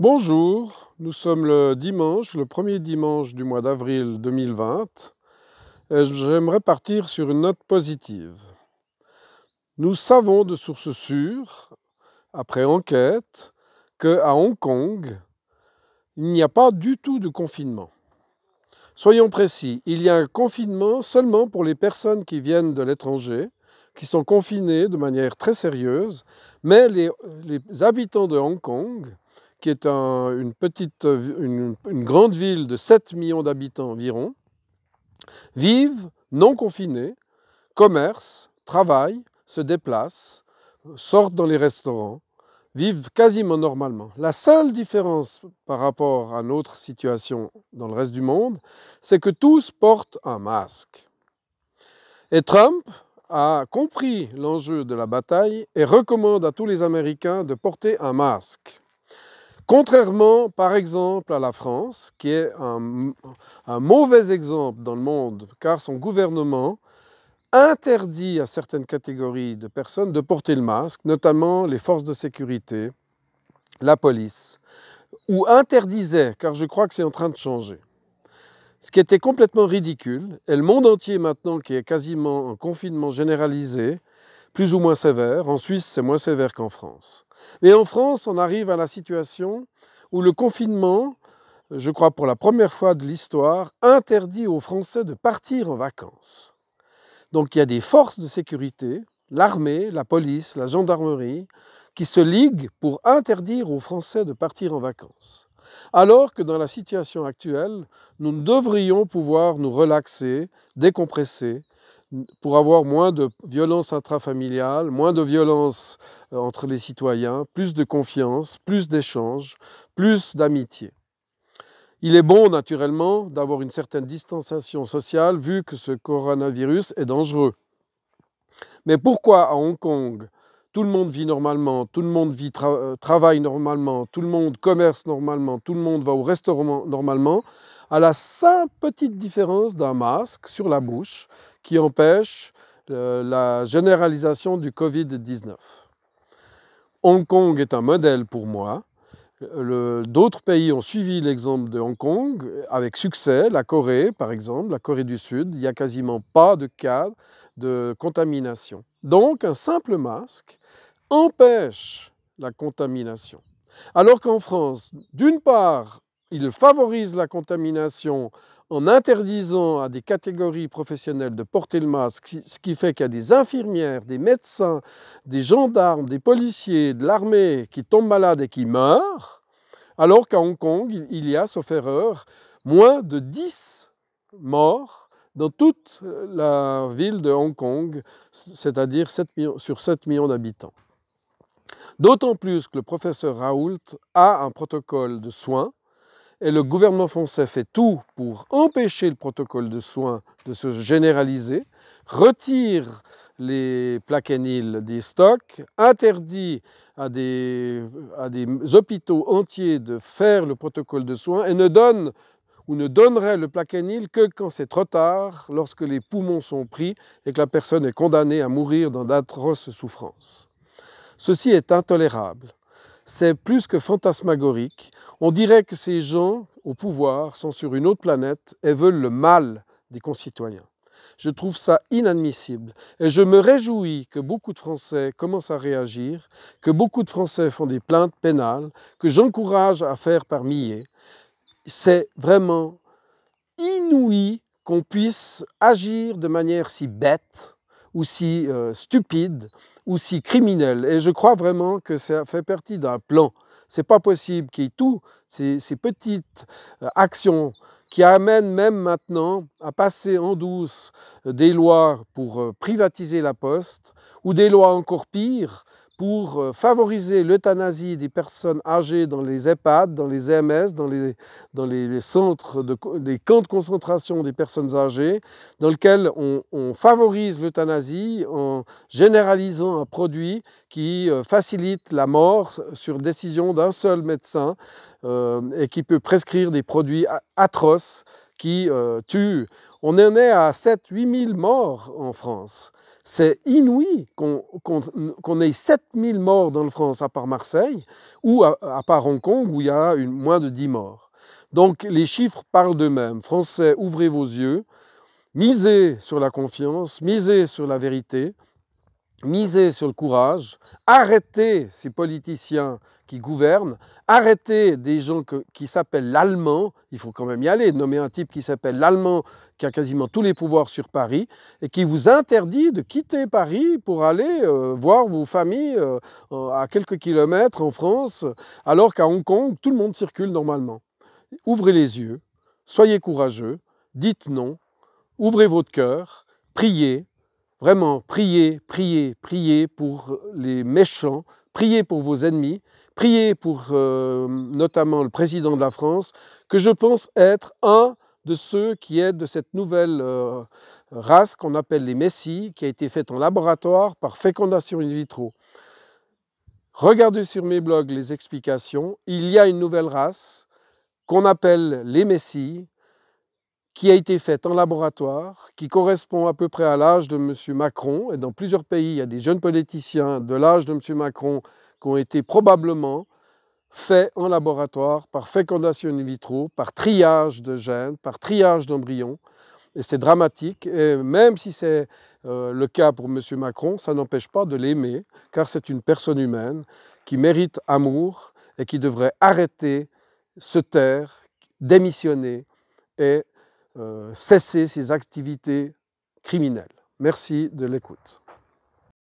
Bonjour, nous sommes le dimanche, le premier dimanche du mois d'avril 2020. J'aimerais partir sur une note positive. Nous savons de sources sûres, après enquête, qu'à Hong Kong, il n'y a pas du tout de confinement. Soyons précis, il y a un confinement seulement pour les personnes qui viennent de l'étranger, qui sont confinées de manière très sérieuse, mais les habitants de Hong Kong qui est une, petite, euh, une, une grande ville de 7 millions d'habitants environ, vivent non confinés, commercent, travaillent, se déplacent, sortent dans les restaurants, vivent quasiment normalement. La seule différence par rapport à notre situation dans le reste du monde, c'est que tous portent un masque. Et Trump a compris l'enjeu de la bataille et recommande à tous les Américains de porter un masque. Contrairement, par exemple, à la France, qui est un, mauvais exemple dans le monde, car son gouvernement interdit à certaines catégories de personnes de porter le masque, notamment les forces de sécurité, la police, ou interdisait, car je crois que c'est en train de changer. Ce qui était complètement ridicule, et le monde entier maintenant qui est quasiment en confinement généralisé, plus ou moins sévère. En Suisse, c'est moins sévère qu'en France. Mais en France, on arrive à la situation où le confinement, je crois pour la première fois de l'histoire, interdit aux Français de partir en vacances. Donc il y a des forces de sécurité, l'armée, la police, la gendarmerie, qui se liguent pour interdire aux Français de partir en vacances. Alors que dans la situation actuelle, nous devrions pouvoir nous relaxer, décompresser, pour avoir moins de violence intrafamiliale, moins de violence euh, entre les citoyens, plus de confiance, plus d'échanges, plus d'amitié. Il est bon, naturellement, d'avoir une certaine distanciation sociale vu que ce coronavirus est dangereux. Mais pourquoi à Hong Kong, tout le monde vit normalement, tout le monde euh, travaille normalement, tout le monde commerce normalement, tout le monde va au restaurant normalement, à la simple petite différence d'un masque sur la bouche qui empêche euh, la généralisation du Covid-19. Hong Kong est un modèle pour moi. D'autres pays ont suivi l'exemple de Hong Kong avec succès, la Corée par exemple, la Corée du Sud, il n'y a quasiment pas de cas de contamination. Donc un simple masque empêche la contamination. Alors qu'en France, d'une part, il favorise la contamination en interdisant à des catégories professionnelles de porter le masque, ce qui fait qu'il y a des infirmières, des médecins, des gendarmes, des policiers, de l'armée qui tombent malades et qui meurent, alors qu'à Hong Kong, il y a, sauf erreur, moins de 10 morts dans toute la ville de Hong Kong, c'est-à-dire sur 7 millions d'habitants. D'autant plus que le professeur Raoult a un protocole de soins et le gouvernement français fait tout pour empêcher le protocole de soins de se généraliser, retire les plaquéniles des stocks, interdit à des, à des hôpitaux entiers de faire le protocole de soins et ne donne ou ne donnerait le plaquenil que quand c'est trop tard, lorsque les poumons sont pris et que la personne est condamnée à mourir dans d'atroces souffrances. Ceci est intolérable c'est plus que fantasmagorique. On dirait que ces gens au pouvoir sont sur une autre planète et veulent le mal des concitoyens. Je trouve ça inadmissible et je me réjouis que beaucoup de Français commencent à réagir, que beaucoup de Français font des plaintes pénales, que j'encourage à faire par milliers. C'est vraiment inouï qu'on puisse agir de manière si bête ou si euh, stupide aussi criminel. Et je crois vraiment que ça fait partie d'un plan. C'est pas possible qu'il y ait tout ces, petites euh, actions qui amènent même maintenant à passer en douce euh, des lois pour euh, privatiser la poste ou des lois encore pires pour euh, favoriser l'euthanasie des personnes âgées dans les EHPAD, dans les EMS, dans les, centres, les camps de concentration des personnes âgées, dans lesquels on, favorise l'euthanasie en généralisant un produit qui euh, facilite la mort sur décision d'un seul médecin euh, et qui peut prescrire des produits atroces qui euh, tuent. On en est à 7-8 000 morts en France. C'est inouï qu'on ait 7 000 morts dans le France, à part Marseille, ou à, part Hong Kong, où il y a une, moins de 10 morts. Donc les chiffres parlent d'eux-mêmes. Français, ouvrez vos yeux, misez sur la confiance, misez sur la vérité, Misez sur le courage, arrêtez ces politiciens qui gouvernent, arrêtez des gens qui s'appellent l'allemand, il faut quand même y aller, nommer un type qui s'appelle l'allemand, qui a quasiment tous les pouvoirs sur Paris, et qui vous interdit de quitter Paris pour aller euh, voir vos familles euh, à quelques kilomètres en France, alors qu'à Hong Kong, tout le monde circule normalement. Ouvrez les yeux, soyez courageux, dites non, ouvrez votre cœur, priez, Vraiment, priez, priez, priez pour les méchants, priez pour vos ennemis, priez pour euh, notamment le président de la France, que je pense être un de ceux qui est de cette nouvelle euh, race qu'on appelle les messies, qui a été faite en laboratoire par fécondation in vitro. Regardez sur mes blogs les explications. Il y a une nouvelle race qu'on appelle les messies, qui a été faite en laboratoire, qui correspond à peu près à l'âge de M. Macron. Et dans plusieurs pays, il y a des jeunes politiciens de l'âge de M. Macron qui ont été probablement faits en laboratoire par fécondation in vitro, par triage de gènes, par triage d'embryons. Et c'est dramatique. Et même si c'est euh, le cas pour M. Macron, ça n'empêche pas de l'aimer, car c'est une personne humaine qui mérite amour et qui devrait arrêter, se taire, démissionner et euh, cesser ses activités criminelles. Merci de l'écoute.